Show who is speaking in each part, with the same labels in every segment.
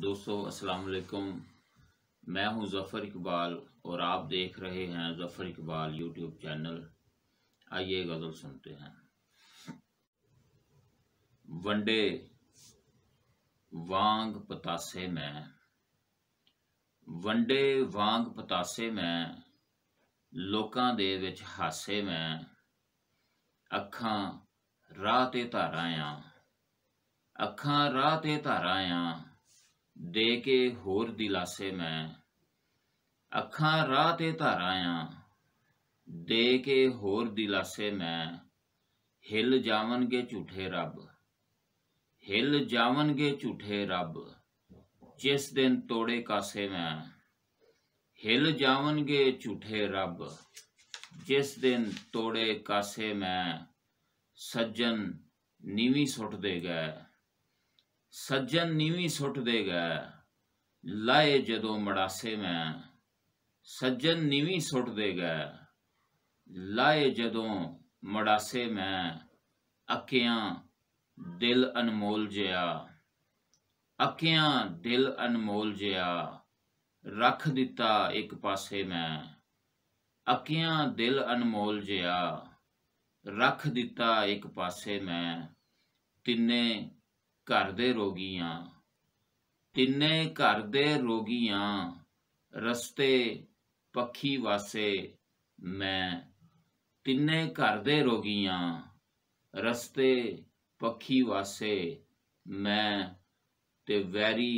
Speaker 1: दोस्तों अस्सलाम वालेकुम मैं हूं ज़फ़र इकबाल और आप देख रहे हैं ज़फ़र इकबाल यूट्यूब चैनल आइए गज़ल सुनते हैं वनडे वांग पतासे में वनडे वांग पतासे में ਲੋਕਾਂ ਦੇ ਵਿੱਚ ਹਾਸੇ ਮੈਂ ਅੱਖਾਂ ਰਾਹ ਤੇ ਧਾਰਾਂ ਆ ਅੱਖਾਂ ਰਾਹ ਤੇ ਧਾਰਾਂ ਆ ਦੇ ਕੇ ਹੋਰ ਦਿਲਾਸੇ ਮੈਂ ਅੱਖਾਂ ਰਾਹ ਤੇ ਧਾਰਾਂ ਆ ਦੇ ਕੇ ਹੋਰ ਦਿਲਾਸੇ ਮੈਂ ਹਿੱਲ ਜਾਵਣਗੇ ਝੂਠੇ ਰੱਬ ਹਿੱਲ ਜਾਵਣਗੇ ਝੂਠੇ ਰੱਬ ਜਿਸ ਦਿਨ ਤੋੜੇ ਕਾਸੇ ਮੈਂ ਹਿੱਲ ਜਾਵਣਗੇ ਝੂਠੇ ਰੱਬ ਜਿਸ ਦਿਨ ਤੋੜੇ ਕਾਸੇ ਮੈਂ ਸੱਜਣ ਨੀਵੀਂ ਸੁੱਟ ਦੇ ਗਏ ਸੱਜਣ ਨੀਵੀਂ ਸੁੱਟ ਦੇ ਗਏ ਲਾਏ ਜਦੋਂ ਮੜਾਸੇ ਮੈਂ ਸੱਜਣ ਨੀਵੀਂ ਸੁੱਟ ਦੇ ਗਏ ਲਾਏ ਜਦੋਂ ਮੜਾਸੇ ਮੈਂ ਅੱਕਿਆਂ ਦਿਲ ਅਨਮੋਲ ਜਿਆ ਅੱਕਿਆਂ ਦਿਲ ਅਨਮੋਲ ਜਿਆ ਰੱਖ ਦਿੱਤਾ ਇੱਕ ਪਾਸੇ ਮੈਂ ਅੱਕਿਆਂ ਦਿਲ ਅਨਮੋਲ ਜਿਆ ਰੱਖ ਦਿੱਤਾ ਇੱਕ ਪਾਸੇ ਮੈਂ ਤਿੰਨੇ ਘਰ ਦੇ ਰੋਗੀਆਂ ਤਿੰਨੇ ਘਰ ਦੇ ਰੋਗੀਆਂ ਰਸਤੇ ਪੱਖੀ ਵਾਸੇ ਮੈਂ ਤਿੰਨੇ ਘਰ ਦੇ ਰੋਗੀਆਂ ਰਸਤੇ ਪੱਖੀ ਵਾਸੇ ਮੈਂ ਤੇ ਵੈਰੀ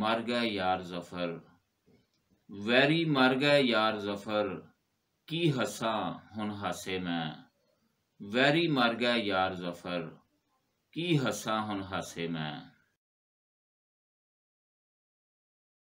Speaker 1: ਮਰ ਗਿਆ ਯਾਰ ਜ਼ਫਰ ਵੈਰੀ ਮਰ ਗਿਆ ਯਾਰ ਜ਼ਫਰ ਕੀ ਹਸਾਂ ਹੁਣ ਹਾਸੇ ਮੈਂ ਵੈਰੀ ਮਰ ਗਿਆ ਯਾਰ ਜ਼ਫਰ ਕੀ ਹੱਸਾਂ ਹੁਣ ਹਾਸੇ ਮੈਂ